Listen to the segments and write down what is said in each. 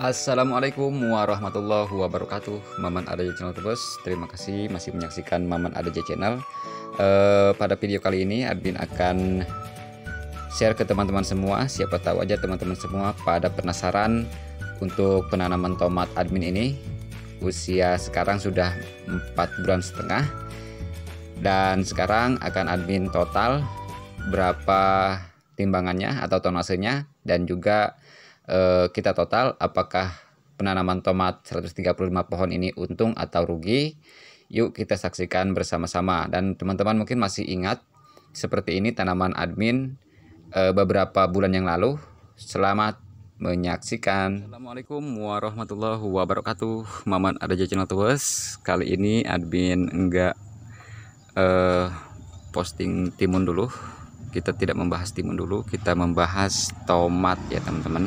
Assalamualaikum warahmatullahi wabarakatuh Maman Adaja Channel Tebes Terima kasih masih menyaksikan Maman Adaja Channel uh, Pada video kali ini admin akan share ke teman-teman semua Siapa tahu aja teman-teman semua pada penasaran Untuk penanaman tomat admin ini Usia sekarang sudah 4 bulan setengah Dan sekarang akan admin total Berapa timbangannya atau tonasenya Dan juga Eh, kita total apakah penanaman tomat 135 pohon ini untung atau rugi. Yuk kita saksikan bersama-sama dan teman-teman mungkin masih ingat seperti ini tanaman admin eh, beberapa bulan yang lalu. Selamat menyaksikan. Assalamualaikum warahmatullahi wabarakatuh. Maman Adaja Channel Tuas. Kali ini admin enggak eh, posting timun dulu. Kita tidak membahas timun dulu, kita membahas tomat ya, teman-teman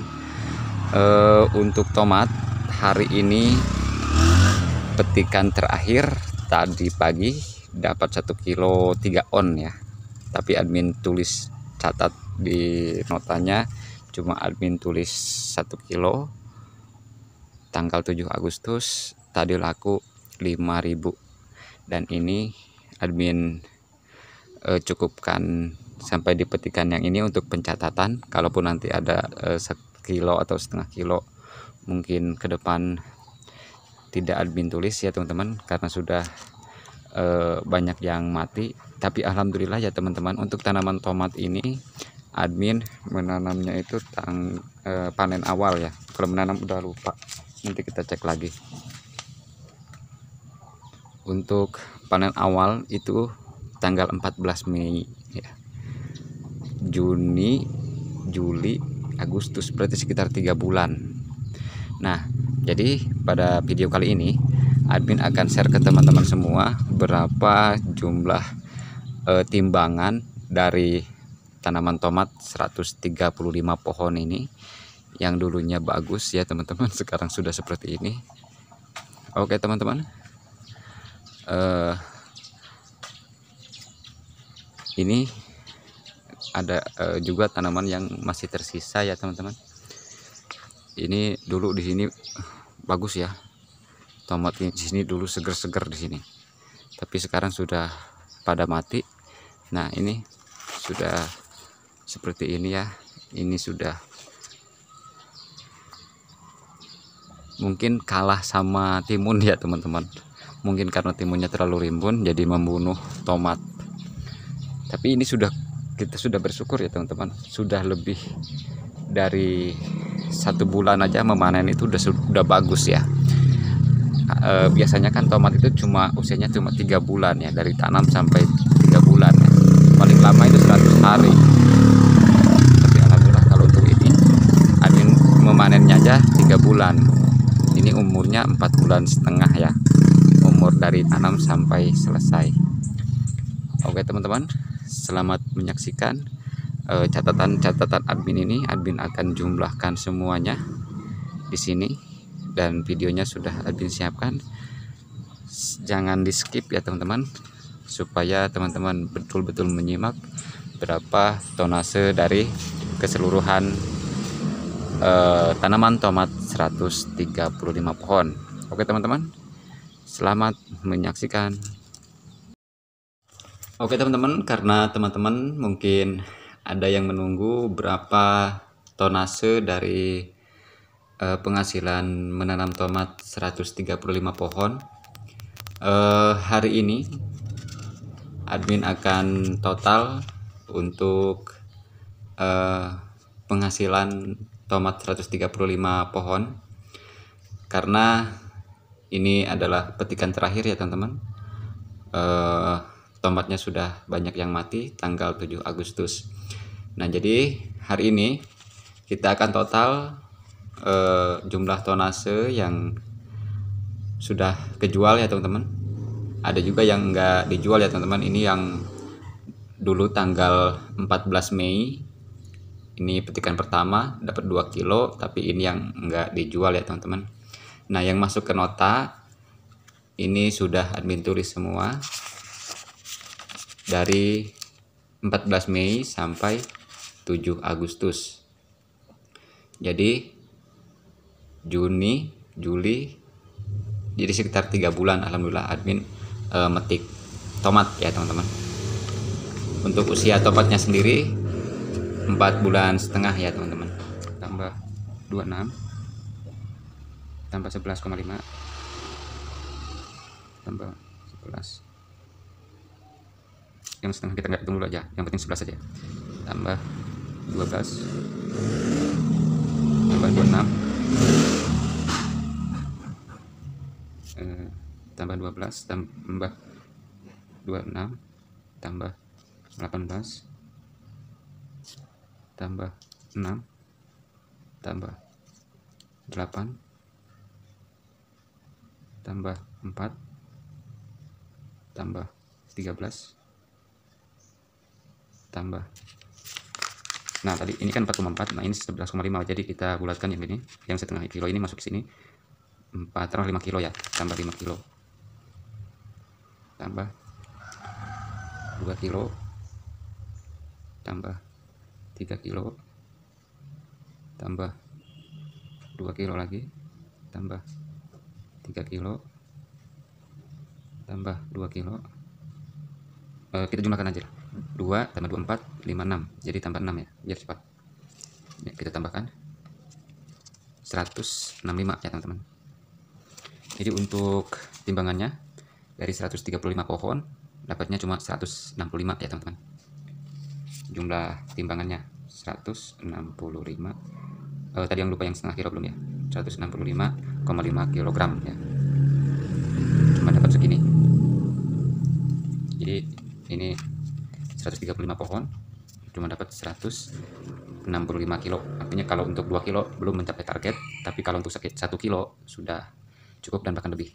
uh, untuk tomat hari ini petikan terakhir tadi pagi dapat 1 kilo 3 on ya tapi admin tulis catat di notanya cuma admin tulis 1 kilo tanggal 7 Agustus tadi laku 5000 dan ini admin eh, cukupkan sampai di petikan yang ini untuk pencatatan kalaupun nanti ada eh, kilo atau setengah kilo mungkin ke depan tidak admin tulis ya teman-teman karena sudah e, banyak yang mati tapi alhamdulillah ya teman-teman untuk tanaman tomat ini admin menanamnya itu tang, e, panen awal ya kalau menanam udah lupa nanti kita cek lagi untuk panen awal itu tanggal 14 Mei ya. Juni Juli Agustus berarti sekitar tiga bulan nah jadi pada video kali ini admin akan share ke teman-teman semua berapa jumlah e, timbangan dari tanaman tomat 135 pohon ini yang dulunya bagus ya teman-teman sekarang sudah seperti ini oke teman-teman e, ini ada e, juga tanaman yang masih tersisa ya teman-teman ini dulu di sini bagus ya tomat di sini dulu seger-seger di sini tapi sekarang sudah pada mati nah ini sudah seperti ini ya ini sudah mungkin kalah sama timun ya teman-teman mungkin karena timunnya terlalu rimbun jadi membunuh tomat tapi ini sudah kita sudah bersyukur ya teman-teman sudah lebih dari satu bulan aja memanen itu sudah sudah bagus ya e, biasanya kan tomat itu cuma usianya cuma tiga bulan ya dari tanam sampai tiga bulan ya. paling lama itu 100 hari tapi alhamdulillah kalau untuk ini Amin memanennya aja tiga bulan ini umurnya empat bulan setengah ya umur dari tanam sampai selesai oke teman-teman selamat menyaksikan eh, catatan-catatan admin ini. Admin akan jumlahkan semuanya di sini dan videonya sudah admin siapkan. Jangan di skip ya teman-teman supaya teman-teman betul-betul menyimak berapa tonase dari keseluruhan uh, tanaman tomat 135 pohon. Oke teman-teman, selamat menyaksikan. Oke teman-teman, karena teman-teman mungkin ada yang menunggu berapa tonase dari eh, penghasilan menanam tomat 135 pohon. Eh, hari ini admin akan total untuk eh, penghasilan tomat 135 pohon karena ini adalah petikan terakhir ya teman-teman. Uh, tomatnya sudah banyak yang mati tanggal 7 Agustus. Nah, jadi hari ini kita akan total eh, jumlah tonase yang sudah kejual ya, teman-teman. Ada juga yang enggak dijual ya, teman-teman. Ini yang dulu tanggal 14 Mei ini petikan pertama dapat 2 kilo tapi ini yang enggak dijual ya teman-teman nah yang masuk ke nota ini sudah admin tulis semua dari 14 Mei sampai 7 Agustus. Jadi Juni, Juli, jadi sekitar tiga bulan alhamdulillah admin e, metik tomat ya teman-teman. Untuk usia tomatnya sendiri 4 bulan setengah ya teman-teman. Tambah 26 tambah 11,5 tambah 11 yang setengah kita nggak hitung dulu aja yang penting 11 aja tambah 12 tambah 26 eh, tambah 12 tambah 26 tambah 18 tambah 6 tambah 8 tambah 4 tambah 13 tambah nah tadi ini kan 4,4 nah ini 11,5 jadi kita bulatkan yang ini yang setengah kilo ini masuk ke sini 4 5 kilo ya tambah 5 kilo tambah 2 kilo tambah 3 kilo tambah 2 kilo lagi tambah 3 kilo tambah 2 kilo e, kita jumlahkan aja lah 2 tambah 24 56 jadi tambah 6 ya biar cepat ya, kita tambahkan 165 ya teman-teman jadi untuk timbangannya dari 135 pohon dapatnya cuma 165 ya teman-teman jumlah timbangannya 165 eh, tadi yang lupa yang setengah kilo belum ya 165,5 kg ya cuma dapat segini jadi ini 135 pohon cuma dapat 165 kilo artinya kalau untuk 2 kilo belum mencapai target tapi kalau untuk sakit 1 kilo sudah cukup dan bahkan lebih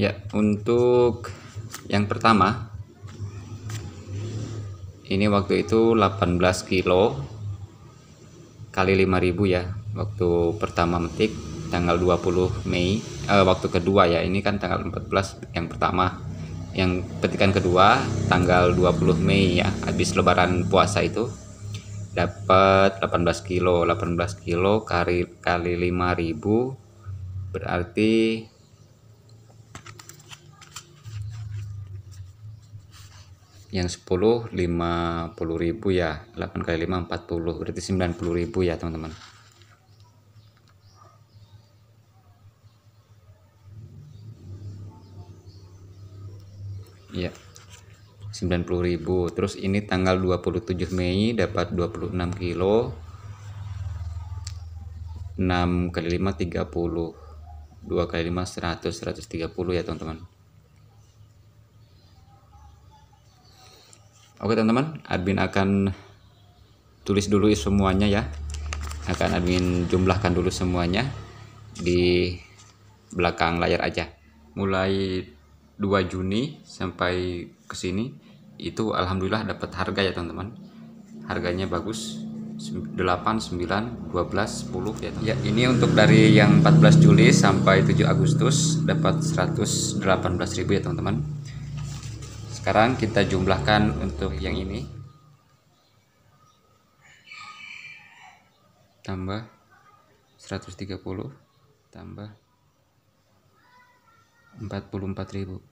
ya untuk yang pertama ini waktu itu 18 kilo kali 5000 ya waktu pertama metik tanggal 20 Mei eh, waktu kedua ya ini kan tanggal 14 yang pertama yang petikan kedua tanggal 20 Mei ya habis lebaran puasa itu dapat 18 kilo 18 kilo kali kali 5000 berarti yang 10 50.000 ya 8 kali 5 40 berarti 90.000 ya teman-teman ya 90.000 terus ini tanggal 27 Mei dapat 26 kilo 6 kali 5 30 2 kali 5 100 130 ya teman-teman Oke teman-teman admin akan tulis dulu semuanya ya akan admin jumlahkan dulu semuanya di belakang layar aja mulai 2 Juni sampai ke sini itu alhamdulillah dapat harga ya teman-teman harganya bagus 8 9 12 10 ya teman. ya ini untuk dari yang 14 Juli sampai 7 Agustus dapat 118.000 ya teman-teman sekarang kita jumlahkan untuk yang ini tambah 130 tambah 44.000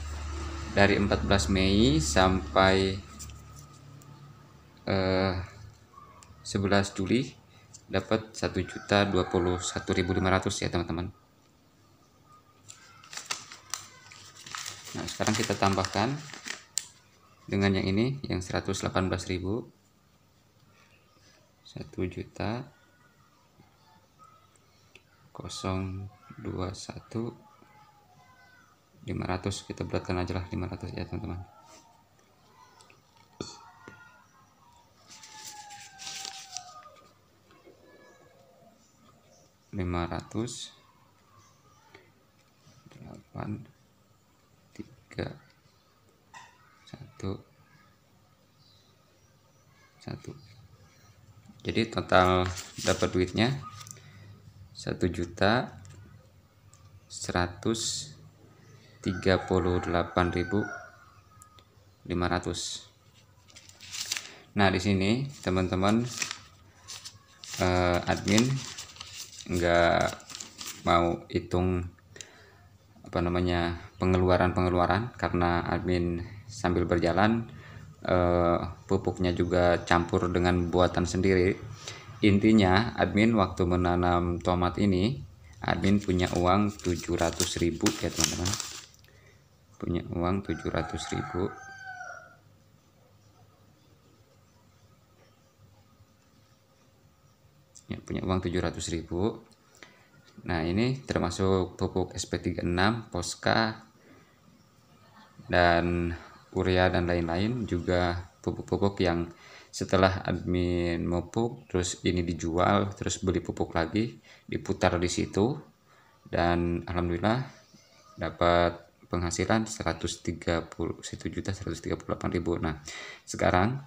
dari 14 Mei sampai eh, 11 Juli dapat 1.021.500 ya teman-teman nah sekarang kita tambahkan dengan yang ini yang 118.000 1 juta 021 500 kita beratkan aja lah 500 ya teman-teman lima ratus delapan tiga satu satu jadi total dapat duitnya satu juta seratus 38.500 nah di sini teman-teman eh, admin nggak mau hitung apa namanya pengeluaran-pengeluaran karena admin sambil berjalan eh, pupuknya juga campur dengan buatan sendiri intinya admin waktu menanam tomat ini admin punya uang 700.000 ya teman-teman punya uang 700 ribu ya, punya uang 700 ribu nah ini termasuk pupuk SP36 Poska dan urea dan lain-lain juga pupuk-pupuk yang setelah admin mupuk terus ini dijual terus beli pupuk lagi diputar di situ dan alhamdulillah dapat penghasilan 130 1.138.000. Nah, sekarang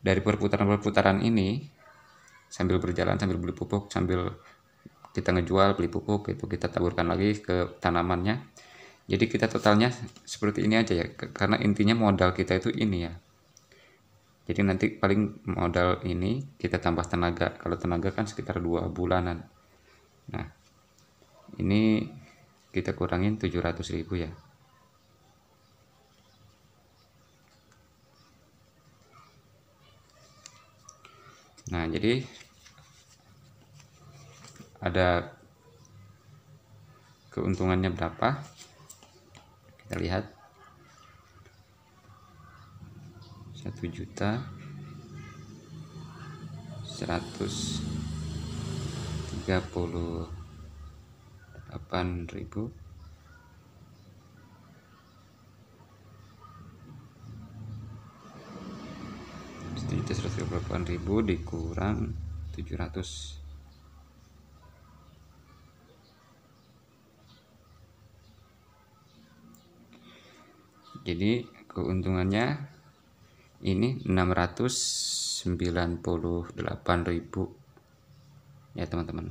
dari perputaran-perputaran ini sambil berjalan sambil beli pupuk sambil kita ngejual beli pupuk itu kita taburkan lagi ke tanamannya jadi kita totalnya seperti ini aja ya karena intinya modal kita itu ini ya jadi nanti paling modal ini kita tambah tenaga kalau tenaga kan sekitar dua bulanan nah ini kita kurangin 700.000 ya Nah, jadi ada keuntungannya berapa? Kita lihat. 1 juta 138 ribu itu 138.000 dikurang 700 jadi keuntungannya ini 698.000 ya teman-teman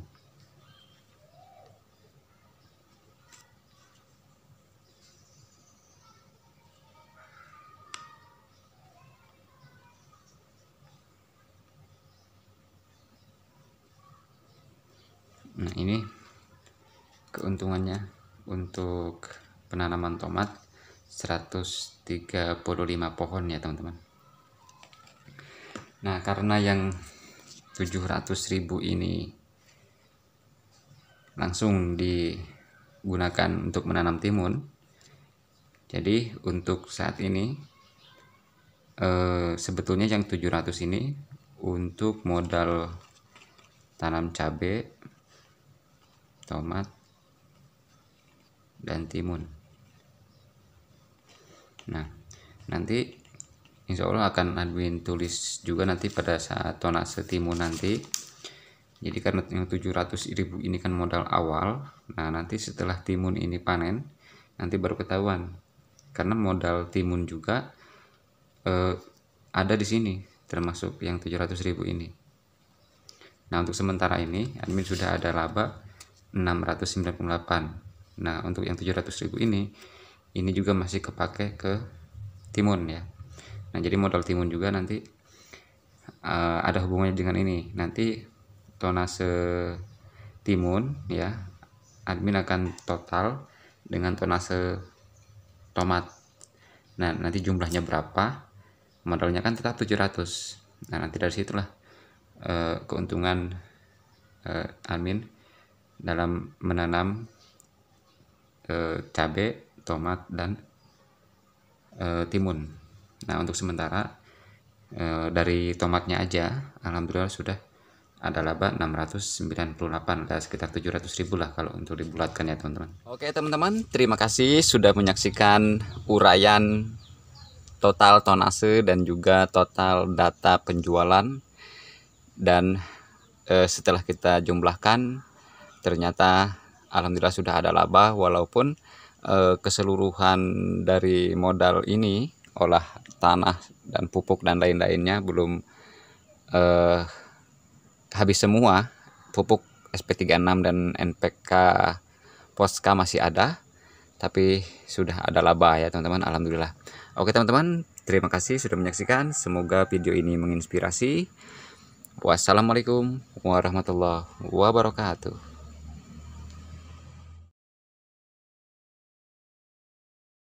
nah ini keuntungannya untuk penanaman tomat 135 pohon ya teman-teman nah karena yang 700.000 ini langsung digunakan untuk menanam timun jadi untuk saat ini eh, sebetulnya yang 700 ini untuk modal tanam cabai tomat dan timun nah nanti insya Allah akan admin tulis juga nanti pada saat tonase timun nanti jadi karena yang 700 ribu ini kan modal awal nah nanti setelah timun ini panen nanti baru ketahuan karena modal timun juga eh, ada di sini termasuk yang 700 ribu ini nah untuk sementara ini admin sudah ada laba 698 nah untuk yang 700.000 ini ini juga masih kepake ke timun ya nah jadi modal timun juga nanti uh, ada hubungannya dengan ini nanti tonase timun ya admin akan total dengan tonase tomat nah nanti jumlahnya berapa modalnya kan tetap 700 nah nanti dari situlah uh, keuntungan uh, admin dalam menanam e, cabe, tomat dan e, timun. Nah, untuk sementara e, dari tomatnya aja alhamdulillah sudah ada laba 698 ada sekitar 700 ribu lah kalau untuk dibulatkan ya teman-teman oke teman-teman terima kasih sudah menyaksikan uraian total tonase dan juga total data penjualan dan eh, setelah kita jumlahkan ternyata alhamdulillah sudah ada laba walaupun eh, keseluruhan dari modal ini olah tanah dan pupuk dan lain-lainnya belum eh, habis semua pupuk SP36 dan NPK Poska masih ada tapi sudah ada laba ya teman-teman alhamdulillah oke teman-teman terima kasih sudah menyaksikan semoga video ini menginspirasi wassalamualaikum warahmatullahi wabarakatuh